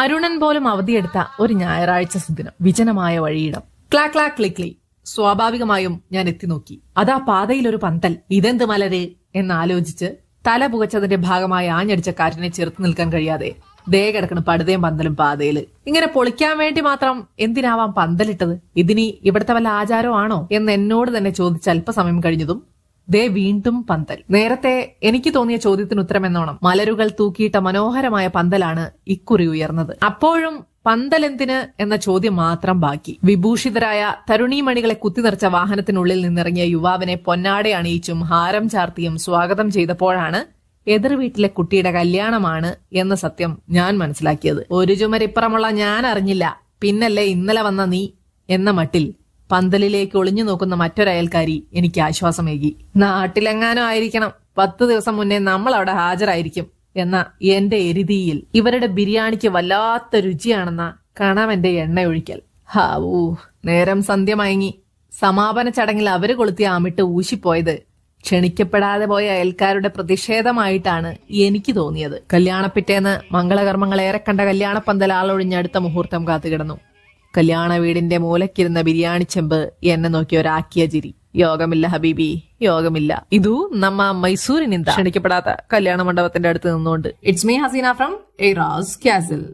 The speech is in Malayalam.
അരുണൻ പോലും അവധിയെടുത്ത ഒരു ഞായറാഴ്ച സുദിനം വിജനമായ വഴിയിടം ക്ലാ ക്ലാ ക്ലിക്ലി സ്വാഭാവികമായും ഞാൻ എത്തി നോക്കി അതാ പാതയിൽ ഒരു പന്തൽ ഇതെന്ത് മലരെ എന്നാലോചിച്ച് തല പുകച്ചതിന്റെ ഭാഗമായി ആഞ്ഞടിച്ച കാറ്റിനെ ചെറുത്തു നിൽക്കാൻ കഴിയാതെ ദേ കിടക്കണ പടുതയും പന്തലും പാതയില് ഇങ്ങനെ പൊളിക്കാൻ വേണ്ടി മാത്രം എന്തിനാവാം പന്തലിട്ടത് ഇതിനി ഇവിടുത്തെ വല്ല ആചാരമാണോ എന്ന് എന്നോട് തന്നെ ചോദിച്ച അല്പസമയം കഴിഞ്ഞതും ദേ വീണ്ടും പന്തൽ നേരത്തെ എനിക്ക് തോന്നിയ ചോദ്യത്തിന് ഉത്തരമെന്നോണം മലരുകൾ തൂക്കിയിട്ട മനോഹരമായ പന്തലാണ് ഇക്കുറി ഉയർന്നത് അപ്പോഴും എന്തിന് എന്ന ചോദ്യം മാത്രം ബാക്കി വിഭൂഷിതരായ തരുണീമണികളെ കുത്തിനിറച്ച വാഹനത്തിനുള്ളിൽ നിന്നിറങ്ങിയ യുവാവിനെ പൊന്നാടെ അണിയിച്ചും ഹാരം ചാർത്തിയും സ്വാഗതം ചെയ്തപ്പോഴാണ് എതിർ വീട്ടിലെ കുട്ടിയുടെ കല്യാണമാണ് എന്ന സത്യം ഞാൻ മനസ്സിലാക്കിയത് ഒരു ചുമരിപ്പുറമുള്ള ഞാൻ അറിഞ്ഞില്ല പിന്നല്ലേ ഇന്നലെ വന്ന നീ എന്ന മട്ടിൽ പന്തലിലേക്ക് ഒളിഞ്ഞു നോക്കുന്ന മറ്റൊരു അയൽക്കാരി എനിക്ക് ആശ്വാസമേകി നാട്ടിലെങ്ങാനോ ആയിരിക്കണം പത്ത് ദിവസം മുന്നേ നമ്മൾ അവിടെ ഹാജരായിരിക്കും എന്ന എന്റെ എരുതിയിൽ ഇവരുടെ ബിരിയാണിക്ക് വല്ലാത്ത രുചിയാണെന്ന കണവന്റെ എണ്ണ ഒഴിക്കൽ ഹാവൂ നേരം സന്ധ്യ മയങ്ങി സമാപന ചടങ്ങിൽ അവര് കൊളുത്തിയ ആമിട്ട് ഊശിപ്പോയത് ക്ഷണിക്കപ്പെടാതെ പോയ അയൽക്കാരുടെ പ്രതിഷേധമായിട്ടാണ് എനിക്ക് തോന്നിയത് കല്യാണപ്പിറ്റേന്ന് മംഗളകർമ്മങ്ങൾ ഏറെ കണ്ട കല്യാണപ്പന്തൽ അടുത്ത മുഹൂർത്തം കാത്തുകിടന്നു കല്യാണ വീടിന്റെ മൂലക്കിരുന്ന ബിരിയാണി ചെമ്പ് എന്നെ നോക്കി ഒരാക്കിയ ചിരി യോഗമില്ല ഹബീബി യോഗമില്ല ഇതു നമ്മ മൈസൂരിനിന്ത ക്ഷണിക്കപ്പെടാത്ത കല്യാണ മണ്ഡപത്തിന്റെ അടുത്ത് നിന്നുകൊണ്ട് it's me Haseena from Eras ക്യാസിൽ